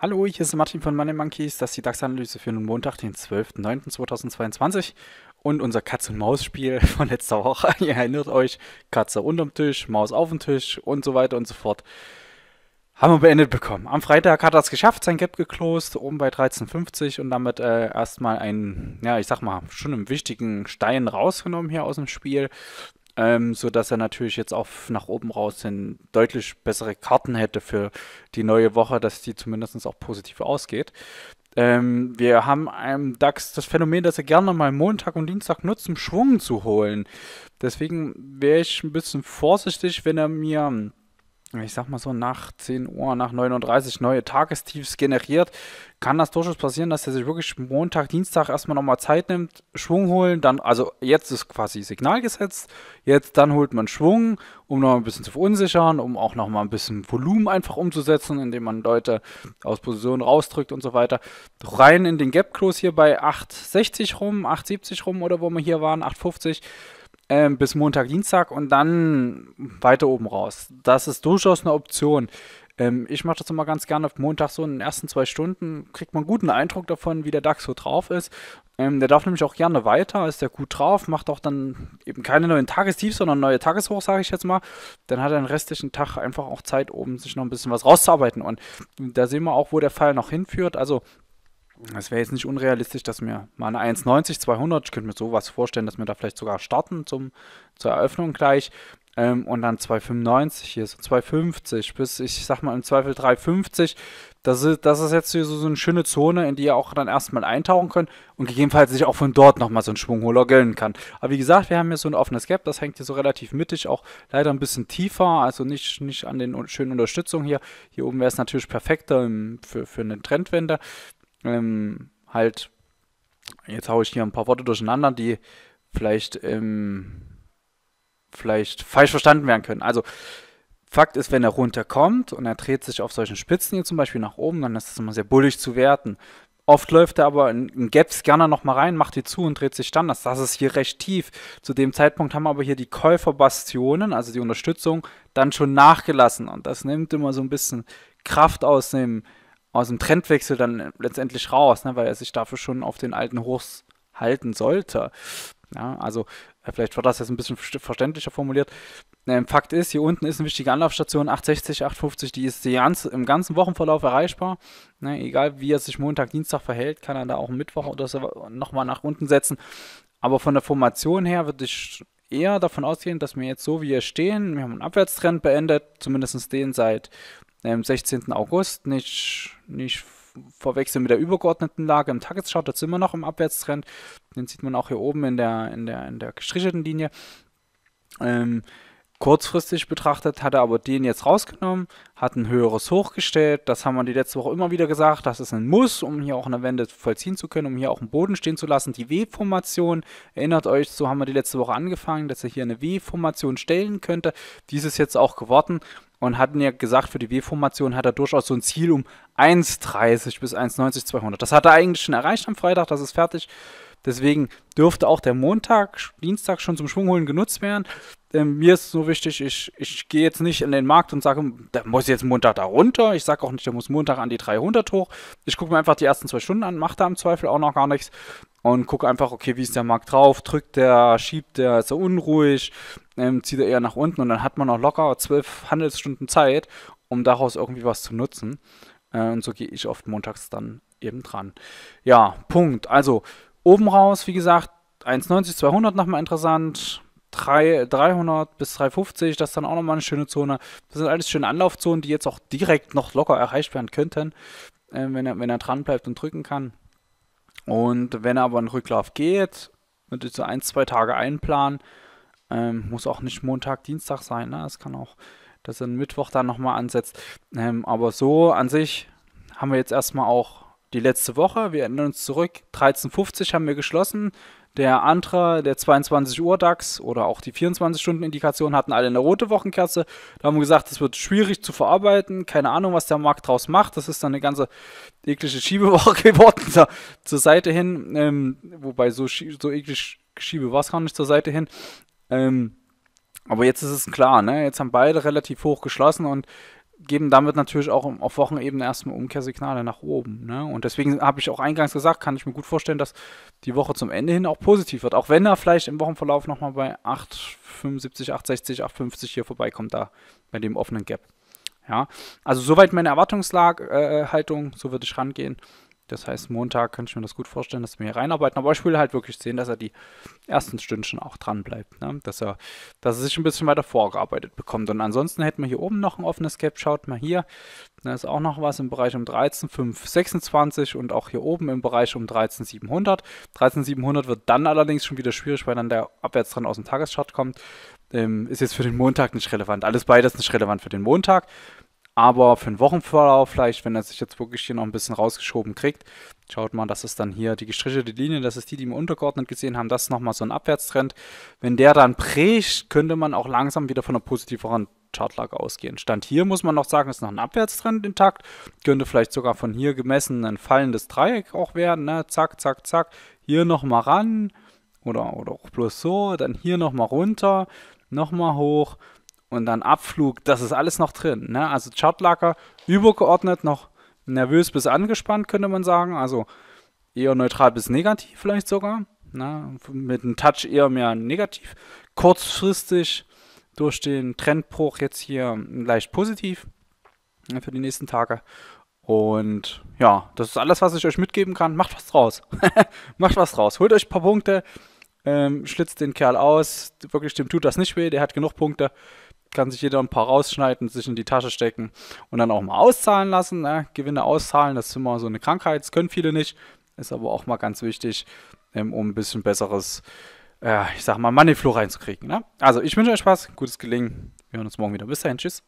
Hallo, hier ist Martin von Money Monkeys. Das ist die DAX-Analyse für den Montag, den 12.09.2022 und unser Katz-und-Maus-Spiel von letzter Woche. Ihr erinnert euch, Katze unterm Tisch, Maus auf dem Tisch und so weiter und so fort. Haben wir beendet bekommen. Am Freitag hat er es geschafft, sein Gap geclosed, oben bei 13,50 und damit äh, erstmal einen, ja, ich sag mal, schon einen wichtigen Stein rausgenommen hier aus dem Spiel ähm, dass er natürlich jetzt auch nach oben raus hin deutlich bessere Karten hätte für die neue Woche, dass die zumindest auch positiv ausgeht. Ähm, wir haben einem DAX das Phänomen, dass er gerne mal Montag und Dienstag nutzt, um Schwung zu holen. Deswegen wäre ich ein bisschen vorsichtig, wenn er mir ich sag mal so, nach 10 Uhr, nach 39 neue Tagestiefs generiert, kann das durchaus passieren, dass er sich wirklich Montag, Dienstag erstmal nochmal Zeit nimmt, Schwung holen, dann, also jetzt ist quasi Signal gesetzt, jetzt dann holt man Schwung, um nochmal ein bisschen zu verunsichern, um auch nochmal ein bisschen Volumen einfach umzusetzen, indem man Leute aus Positionen rausdrückt und so weiter. Rein in den Gap Close hier bei 8,60 rum, 8,70 rum oder wo wir hier waren, 8,50 ähm, bis Montag, Dienstag und dann weiter oben raus. Das ist durchaus eine Option. Ähm, ich mache das immer ganz gerne auf Montag so in den ersten zwei Stunden, kriegt man einen guten Eindruck davon, wie der DAX so drauf ist. Ähm, der darf nämlich auch gerne weiter, ist der gut drauf, macht auch dann eben keine neuen Tagestiefs, sondern neue Tageshoch, sage ich jetzt mal. Dann hat er den restlichen Tag einfach auch Zeit, oben sich noch ein bisschen was rauszuarbeiten. Und da sehen wir auch, wo der Fall noch hinführt. Also es wäre jetzt nicht unrealistisch, dass wir mal eine 1,90, 200, ich könnte mir sowas vorstellen, dass wir da vielleicht sogar starten zum, zur Eröffnung gleich. Ähm, und dann 2,95 hier, so 2,50 bis ich sag mal im Zweifel 3,50. Das ist, das ist jetzt hier so, so eine schöne Zone, in die ihr auch dann erstmal eintauchen könnt und gegebenenfalls sich auch von dort nochmal so ein Schwungholer gönnen kann. Aber wie gesagt, wir haben hier so ein offenes Gap, das hängt hier so relativ mittig, auch leider ein bisschen tiefer, also nicht, nicht an den schönen Unterstützungen hier. Hier oben wäre es natürlich perfekter ähm, für, für eine Trendwende ähm, halt, jetzt haue ich hier ein paar Worte durcheinander, die vielleicht, ähm, vielleicht falsch verstanden werden können. Also, Fakt ist, wenn er runterkommt und er dreht sich auf solchen Spitzen hier zum Beispiel nach oben, dann ist das immer sehr bullig zu werten. Oft läuft er aber in Gaps gerne nochmal rein, macht die zu und dreht sich dann. Das, das ist hier recht tief. Zu dem Zeitpunkt haben aber hier die Käuferbastionen, also die Unterstützung, dann schon nachgelassen. Und das nimmt immer so ein bisschen Kraft aus dem, aus dem Trendwechsel dann letztendlich raus, ne, weil er sich dafür schon auf den alten Hochs halten sollte. Ja, also äh, vielleicht war das jetzt ein bisschen verständlicher formuliert. Ähm, Fakt ist, hier unten ist eine wichtige Anlaufstation 860, 850, die ist die ganze, im ganzen Wochenverlauf erreichbar. Ne, egal wie er sich Montag, Dienstag verhält, kann er da auch Mittwoch oder so nochmal nach unten setzen. Aber von der Formation her würde ich eher davon ausgehen, dass wir jetzt so wie wir stehen, wir haben einen Abwärtstrend beendet, zumindest den seit am ähm, 16. August. Nicht, nicht verwechseln mit der übergeordneten Lage. Im Tageschart sind wir noch im Abwärtstrend. Den sieht man auch hier oben in der, in der, in der gestrichelten Linie. Ähm, kurzfristig betrachtet hat er aber den jetzt rausgenommen, hat ein höheres Hoch gestellt. Das haben wir die letzte Woche immer wieder gesagt. Das ist ein Muss, um hier auch eine Wende vollziehen zu können, um hier auch einen Boden stehen zu lassen. Die W-Formation, erinnert euch, so haben wir die letzte Woche angefangen, dass er hier eine W-Formation stellen könnte. Dies ist jetzt auch geworden und hatten ja gesagt, für die W-Formation hat er durchaus so ein Ziel um 1,30 bis 1,90, 200. Das hat er eigentlich schon erreicht am Freitag, das ist fertig. Deswegen dürfte auch der Montag, Dienstag schon zum Schwungholen genutzt werden. Ähm, mir ist so wichtig, ich, ich gehe jetzt nicht in den Markt und sage, der muss jetzt Montag da runter. Ich sage auch nicht, der muss Montag an die 300 hoch. Ich gucke mir einfach die ersten zwei Stunden an, mache da im Zweifel auch noch gar nichts und gucke einfach, okay, wie ist der Markt drauf, drückt der, schiebt der, ist er unruhig, ähm, zieht er eher nach unten und dann hat man auch locker zwölf Handelsstunden Zeit, um daraus irgendwie was zu nutzen. Äh, und so gehe ich oft montags dann eben dran. Ja, Punkt. Also oben raus, wie gesagt, 1,90, 200 nochmal interessant. 300 bis 350, das ist dann auch nochmal eine schöne Zone. Das sind alles schöne Anlaufzonen, die jetzt auch direkt noch locker erreicht werden könnten, äh, wenn, er, wenn er dran bleibt und drücken kann. Und wenn aber ein Rücklauf geht, würde ich so ein, zwei Tage einplanen, ähm, muss auch nicht Montag, Dienstag sein. Ne? Es kann auch, dass er Mittwoch dann nochmal ansetzt. Ähm, aber so an sich haben wir jetzt erstmal auch die letzte Woche. Wir erinnern uns zurück, 13.50 haben wir geschlossen. Der andere, der 22 Uhr DAX oder auch die 24-Stunden-Indikation hatten alle eine rote Wochenkerze. Da haben wir gesagt, es wird schwierig zu verarbeiten. Keine Ahnung, was der Markt draus macht. Das ist dann eine ganze eklige Schiebewoche geworden da, zur Seite hin. Ähm, wobei so, so eklig Schiebe war es gar nicht zur Seite hin. Ähm, aber jetzt ist es klar, ne? Jetzt haben beide relativ hoch geschlossen und geben damit natürlich auch auf Wochenebene erstmal Umkehrsignale nach oben. Ne? Und deswegen habe ich auch eingangs gesagt, kann ich mir gut vorstellen, dass die Woche zum Ende hin auch positiv wird. Auch wenn er vielleicht im Wochenverlauf nochmal bei 8,75, 8,60, 8,50 hier vorbeikommt, da bei dem offenen Gap. Ja, also soweit meine Erwartungshaltung, äh, so würde ich rangehen. Das heißt, Montag könnte ich mir das gut vorstellen, dass wir hier reinarbeiten. Aber ich will halt wirklich sehen, dass er die ersten Stündchen auch dran bleibt. Ne? Dass, er, dass er sich ein bisschen weiter vorgearbeitet bekommt. Und ansonsten hätten wir hier oben noch ein offenes Cap. Schaut mal hier. Da ist auch noch was im Bereich um 13, 5, 26 und auch hier oben im Bereich um 13, 700. 13, 700 wird dann allerdings schon wieder schwierig, weil dann der Abwärtstrend aus dem Tageschart kommt. Ähm, ist jetzt für den Montag nicht relevant. Alles beides nicht relevant für den Montag. Aber für einen Wochenverlauf vielleicht, wenn er sich jetzt wirklich hier noch ein bisschen rausgeschoben kriegt, schaut mal, das ist dann hier die gestrichelte Linie, das ist die, die wir untergeordnet gesehen haben, das ist nochmal so ein Abwärtstrend. Wenn der dann bricht, könnte man auch langsam wieder von einer positiveren Chartlage ausgehen. Stand hier muss man noch sagen, ist noch ein Abwärtstrend intakt. Könnte vielleicht sogar von hier gemessen ein fallendes Dreieck auch werden. Ne? Zack, zack, zack. Hier nochmal ran. Oder, oder auch bloß so. Dann hier nochmal runter. Nochmal hoch und dann Abflug, das ist alles noch drin. Ne? Also Chartlager übergeordnet noch nervös bis angespannt, könnte man sagen. Also eher neutral bis negativ vielleicht sogar. Ne? Mit einem Touch eher mehr negativ. Kurzfristig durch den Trendbruch jetzt hier leicht positiv ne, für die nächsten Tage. Und ja, das ist alles, was ich euch mitgeben kann. Macht was draus. Macht was draus. Holt euch ein paar Punkte. Ähm, schlitzt den Kerl aus. Wirklich, dem tut das nicht weh. Der hat genug Punkte kann sich jeder ein paar rausschneiden, sich in die Tasche stecken und dann auch mal auszahlen lassen. Ne? Gewinne auszahlen, das ist immer so eine Krankheit, das können viele nicht. Ist aber auch mal ganz wichtig, ähm, um ein bisschen besseres, äh, ich sag mal, Moneyflow reinzukriegen. Ne? Also, ich wünsche euch Spaß, gutes Gelingen. Wir hören uns morgen wieder. Bis dahin, tschüss.